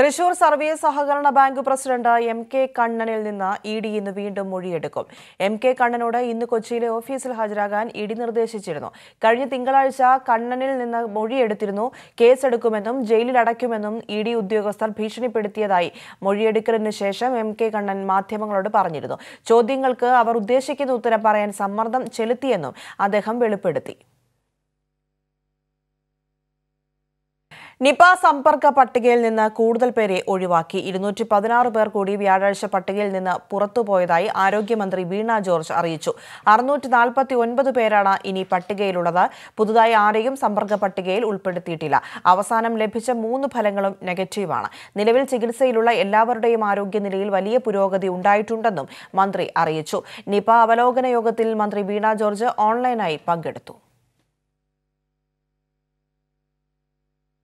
Thrissur service സഹകരണ bank president M K കണ്ണനിൽ നിന്ന് ഇ ഡി ഇന്ന് വീണ്ടും മൊഴിയെടുക്കും എം കെ കണ്ണനോട് ഇന്ന് കൊച്ചിയിലെ ഓഫീസിൽ ഹാജരാകാൻ ഇ ഡി നിർദ്ദേശിച്ചിരുന്നു കഴിഞ്ഞ തിങ്കളാഴ്ച കണ്ണനിൽ നിന്ന് മൊഴിയെടുത്തിരുന്നു കേസെടുക്കുമെന്നും ജയിലിൽ അടയ്ക്കുമെന്നും ഇ ഡി ഉദ്യോഗസ്ഥർ ഭീഷണിപ്പെടുത്തിയതായി മൊഴിയെടുക്കലിന് ശേഷം എം കെ കണ്ണൻ മാധ്യമങ്ങളോട് പറഞ്ഞിരുന്നു ചോദ്യങ്ങൾക്ക് അവർ ഉദ്ദേശിക്കുന്ന ഉത്തരം പറയാൻ സമ്മർദ്ദം ചെലുത്തിയെന്നും അദ്ദേഹം വെളിപ്പെടുത്തി നിപ സമ്പർക്ക പട്ടികയിൽ നിന്ന് കൂടുതൽ പേരെ ഒഴിവാക്കി ഇരുന്നൂറ്റി പതിനാറ് പേർ കൂടി വ്യാഴാഴ്ച പട്ടികയിൽ നിന്ന് പുറത്തുപോയതായി ആരോഗ്യമന്ത്രി വീണ ജോർജ് അറിയിച്ചു അറുന്നൂറ്റി നാൽപ്പത്തി ഒൻപത് പേരാണ് ഇനി പട്ടികയിലുള്ളത് പുതുതായി ആരെയും സമ്പർക്ക പട്ടികയിൽ ഉൾപ്പെടുത്തിയിട്ടില്ല അവസാനം ലഭിച്ച മൂന്ന് ഫലങ്ങളും നെഗറ്റീവാണ് നിലവിൽ ചികിത്സയിലുള്ള എല്ലാവരുടെയും ആരോഗ്യനിലയിൽ വലിയ പുരോഗതി ഉണ്ടായിട്ടുണ്ടെന്നും മന്ത്രി അറിയിച്ചു നിപ അവലോകന യോഗത്തിൽ മന്ത്രി വീണ ജോർജ് ഓൺലൈനായി പങ്കെടുത്തു